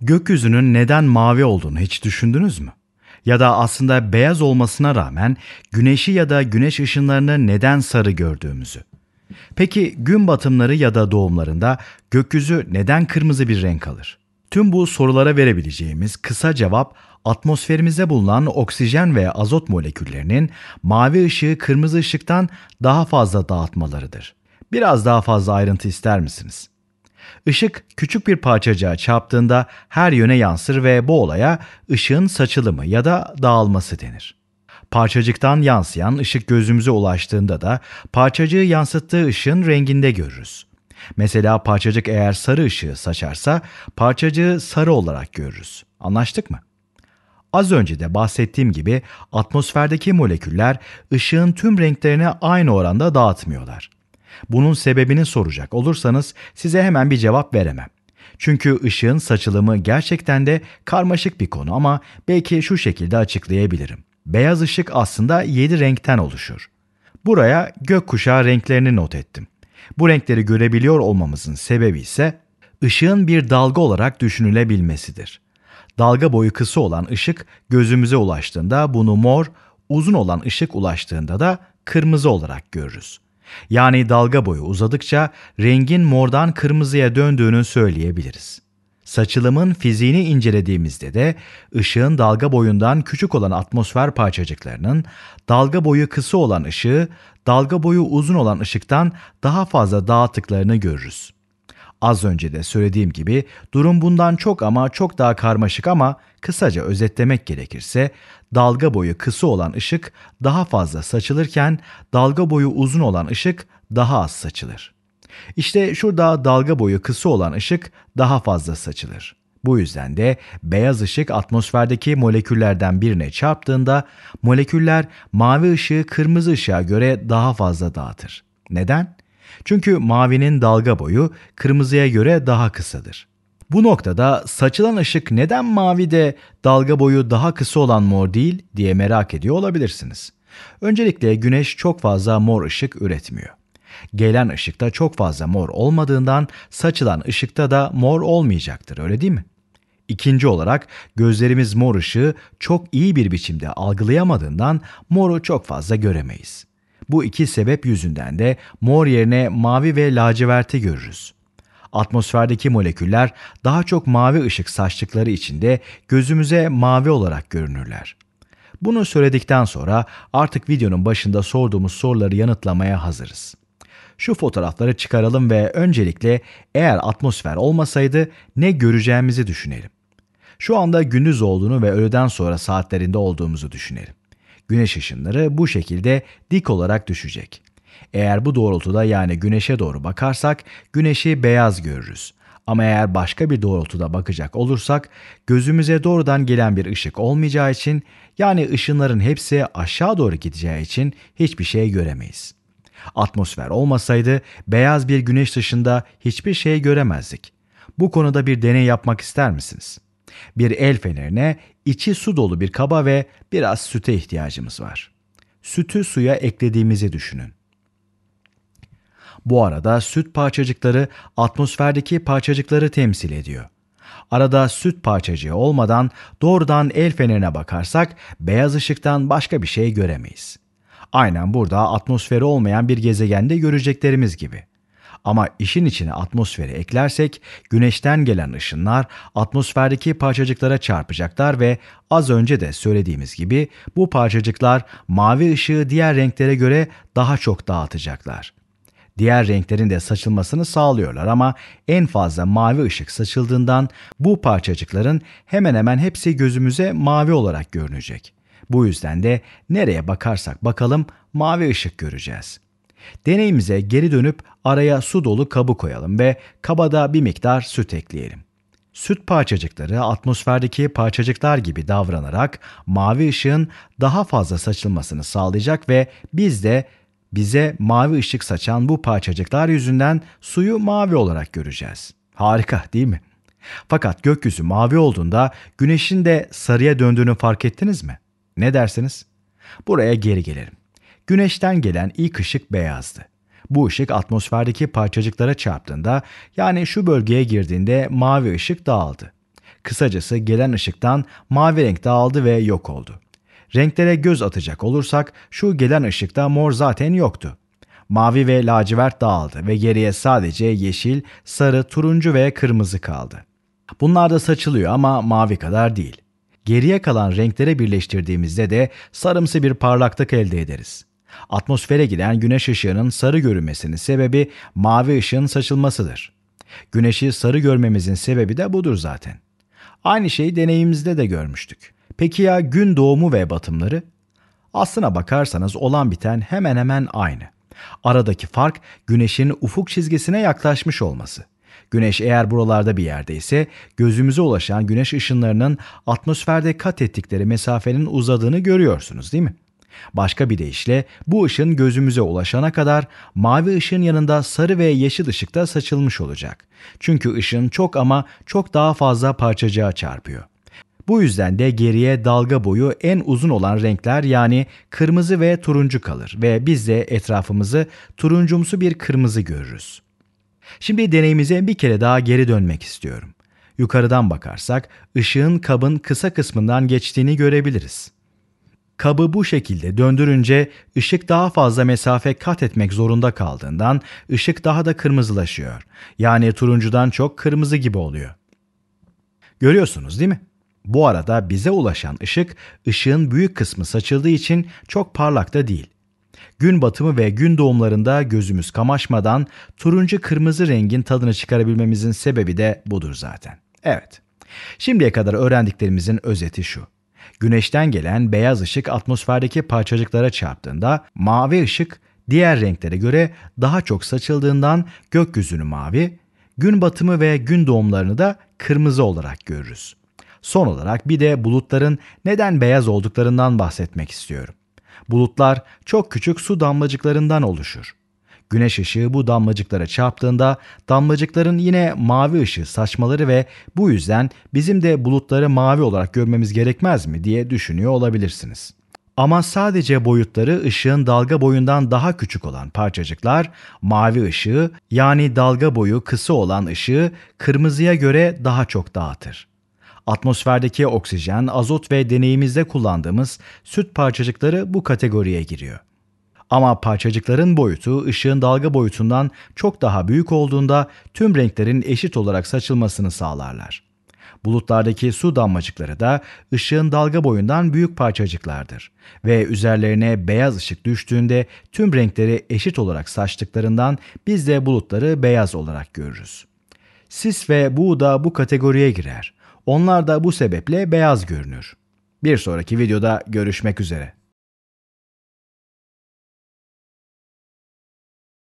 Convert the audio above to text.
Gökyüzünün neden mavi olduğunu hiç düşündünüz mü? Ya da aslında beyaz olmasına rağmen güneşi ya da güneş ışınlarını neden sarı gördüğümüzü. Peki gün batımları ya da doğumlarında gökyüzü neden kırmızı bir renk alır? Tüm bu sorulara verebileceğimiz kısa cevap atmosferimize bulunan oksijen ve azot moleküllerinin mavi ışığı kırmızı ışıktan daha fazla dağıtmalarıdır. Biraz daha fazla ayrıntı ister misiniz? Işık küçük bir parçacığa çarptığında her yöne yansır ve bu olaya ışığın saçılımı ya da dağılması denir. Parçacıktan yansıyan ışık gözümüze ulaştığında da parçacığı yansıttığı ışığın renginde görürüz. Mesela parçacık eğer sarı ışığı saçarsa parçacığı sarı olarak görürüz. Anlaştık mı? Az önce de bahsettiğim gibi atmosferdeki moleküller ışığın tüm renklerini aynı oranda dağıtmıyorlar. Bunun sebebini soracak olursanız size hemen bir cevap veremem. Çünkü ışığın saçılımı gerçekten de karmaşık bir konu ama belki şu şekilde açıklayabilirim. Beyaz ışık aslında 7 renkten oluşur. Buraya gökkuşağı renklerini not ettim. Bu renkleri görebiliyor olmamızın sebebi ise ışığın bir dalga olarak düşünülebilmesidir. Dalga boyu kısa olan ışık gözümüze ulaştığında bunu mor, uzun olan ışık ulaştığında da kırmızı olarak görürüz. Yani dalga boyu uzadıkça rengin mordan kırmızıya döndüğünü söyleyebiliriz. Saçılımın fiziğini incelediğimizde de ışığın dalga boyundan küçük olan atmosfer parçacıklarının dalga boyu kısa olan ışığı dalga boyu uzun olan ışıktan daha fazla dağıttıklarını görürüz. Az önce de söylediğim gibi durum bundan çok ama çok daha karmaşık ama kısaca özetlemek gerekirse dalga boyu kısa olan ışık daha fazla saçılırken dalga boyu uzun olan ışık daha az saçılır. İşte şurada dalga boyu kısa olan ışık daha fazla saçılır. Bu yüzden de beyaz ışık atmosferdeki moleküllerden birine çarptığında moleküller mavi ışığı kırmızı ışığa göre daha fazla dağıtır. Neden? Çünkü mavinin dalga boyu kırmızıya göre daha kısadır. Bu noktada saçılan ışık neden mavide, dalga boyu daha kısa olan mor değil diye merak ediyor olabilirsiniz. Öncelikle güneş çok fazla mor ışık üretmiyor. Gelen ışıkta çok fazla mor olmadığından saçılan ışıkta da mor olmayacaktır öyle değil mi? İkinci olarak gözlerimiz mor ışığı çok iyi bir biçimde algılayamadığından moru çok fazla göremeyiz. Bu iki sebep yüzünden de mor yerine mavi ve laciverti görürüz. Atmosferdeki moleküller daha çok mavi ışık saçtıkları için de gözümüze mavi olarak görünürler. Bunu söyledikten sonra artık videonun başında sorduğumuz soruları yanıtlamaya hazırız. Şu fotoğrafları çıkaralım ve öncelikle eğer atmosfer olmasaydı ne göreceğimizi düşünelim. Şu anda gündüz olduğunu ve öğleden sonra saatlerinde olduğumuzu düşünelim güneş ışınları bu şekilde dik olarak düşecek. Eğer bu doğrultuda yani güneşe doğru bakarsak güneşi beyaz görürüz. Ama eğer başka bir doğrultuda bakacak olursak gözümüze doğrudan gelen bir ışık olmayacağı için yani ışınların hepsi aşağı doğru gideceği için hiçbir şey göremeyiz. Atmosfer olmasaydı beyaz bir güneş dışında hiçbir şey göremezdik. Bu konuda bir deney yapmak ister misiniz? Bir el fenerine içi su dolu bir kaba ve biraz süte ihtiyacımız var. Sütü suya eklediğimizi düşünün. Bu arada süt parçacıkları atmosferdeki parçacıkları temsil ediyor. Arada süt parçacığı olmadan doğrudan el fenerine bakarsak beyaz ışıktan başka bir şey göremeyiz. Aynen burada atmosferi olmayan bir gezegende göreceklerimiz gibi. Ama işin içine atmosferi eklersek güneşten gelen ışınlar atmosferdeki parçacıklara çarpacaklar ve az önce de söylediğimiz gibi bu parçacıklar mavi ışığı diğer renklere göre daha çok dağıtacaklar. Diğer renklerin de saçılmasını sağlıyorlar ama en fazla mavi ışık saçıldığından bu parçacıkların hemen hemen hepsi gözümüze mavi olarak görünecek. Bu yüzden de nereye bakarsak bakalım mavi ışık göreceğiz.'' Deneyimize geri dönüp araya su dolu kabı koyalım ve kabada bir miktar süt ekleyelim. Süt parçacıkları atmosferdeki parçacıklar gibi davranarak mavi ışığın daha fazla saçılmasını sağlayacak ve biz de bize mavi ışık saçan bu parçacıklar yüzünden suyu mavi olarak göreceğiz. Harika değil mi? Fakat gökyüzü mavi olduğunda güneşin de sarıya döndüğünü fark ettiniz mi? Ne dersiniz? Buraya geri gelelim. Güneşten gelen ilk ışık beyazdı. Bu ışık atmosferdeki parçacıklara çarptığında yani şu bölgeye girdiğinde mavi ışık dağıldı. Kısacası gelen ışıktan mavi renk dağıldı ve yok oldu. Renklere göz atacak olursak şu gelen ışıkta mor zaten yoktu. Mavi ve lacivert dağıldı ve geriye sadece yeşil, sarı, turuncu ve kırmızı kaldı. Bunlar da saçılıyor ama mavi kadar değil. Geriye kalan renklere birleştirdiğimizde de sarımsı bir parlaklık elde ederiz. Atmosfere giden güneş ışığının sarı görünmesinin sebebi mavi ışığın saçılmasıdır. Güneşi sarı görmemizin sebebi de budur zaten. Aynı şeyi deneyimizde de görmüştük. Peki ya gün doğumu ve batımları? Aslına bakarsanız olan biten hemen hemen aynı. Aradaki fark güneşin ufuk çizgisine yaklaşmış olması. Güneş eğer buralarda bir yerde ise gözümüze ulaşan güneş ışınlarının atmosferde kat ettikleri mesafenin uzadığını görüyorsunuz değil mi? Başka bir deyişle bu ışın gözümüze ulaşana kadar mavi ışın yanında sarı ve yeşil ışık da saçılmış olacak. Çünkü ışın çok ama çok daha fazla parçacığa çarpıyor. Bu yüzden de geriye dalga boyu en uzun olan renkler yani kırmızı ve turuncu kalır ve biz de etrafımızı turuncumsu bir kırmızı görürüz. Şimdi deneyimize bir kere daha geri dönmek istiyorum. Yukarıdan bakarsak ışığın kabın kısa kısmından geçtiğini görebiliriz. Kabı bu şekilde döndürünce ışık daha fazla mesafe kat etmek zorunda kaldığından ışık daha da kırmızılaşıyor. Yani turuncudan çok kırmızı gibi oluyor. Görüyorsunuz değil mi? Bu arada bize ulaşan ışık ışığın büyük kısmı saçıldığı için çok parlak da değil. Gün batımı ve gün doğumlarında gözümüz kamaşmadan turuncu kırmızı rengin tadını çıkarabilmemizin sebebi de budur zaten. Evet. Şimdiye kadar öğrendiklerimizin özeti şu. Güneşten gelen beyaz ışık atmosferdeki parçacıklara çarptığında mavi ışık diğer renklere göre daha çok saçıldığından gökyüzünü mavi, gün batımı ve gün doğumlarını da kırmızı olarak görürüz. Son olarak bir de bulutların neden beyaz olduklarından bahsetmek istiyorum. Bulutlar çok küçük su damlacıklarından oluşur. Güneş ışığı bu damlacıklara çarptığında damlacıkların yine mavi ışığı saçmaları ve bu yüzden bizim de bulutları mavi olarak görmemiz gerekmez mi diye düşünüyor olabilirsiniz. Ama sadece boyutları ışığın dalga boyundan daha küçük olan parçacıklar mavi ışığı yani dalga boyu kısa olan ışığı kırmızıya göre daha çok dağıtır. Atmosferdeki oksijen, azot ve deneyimizde kullandığımız süt parçacıkları bu kategoriye giriyor. Ama parçacıkların boyutu ışığın dalga boyutundan çok daha büyük olduğunda tüm renklerin eşit olarak saçılmasını sağlarlar. Bulutlardaki su damlacıkları da ışığın dalga boyundan büyük parçacıklardır ve üzerlerine beyaz ışık düştüğünde tüm renkleri eşit olarak saçtıklarından biz de bulutları beyaz olarak görürüz. Sis ve bu da bu kategoriye girer. Onlar da bu sebeple beyaz görünür. Bir sonraki videoda görüşmek üzere.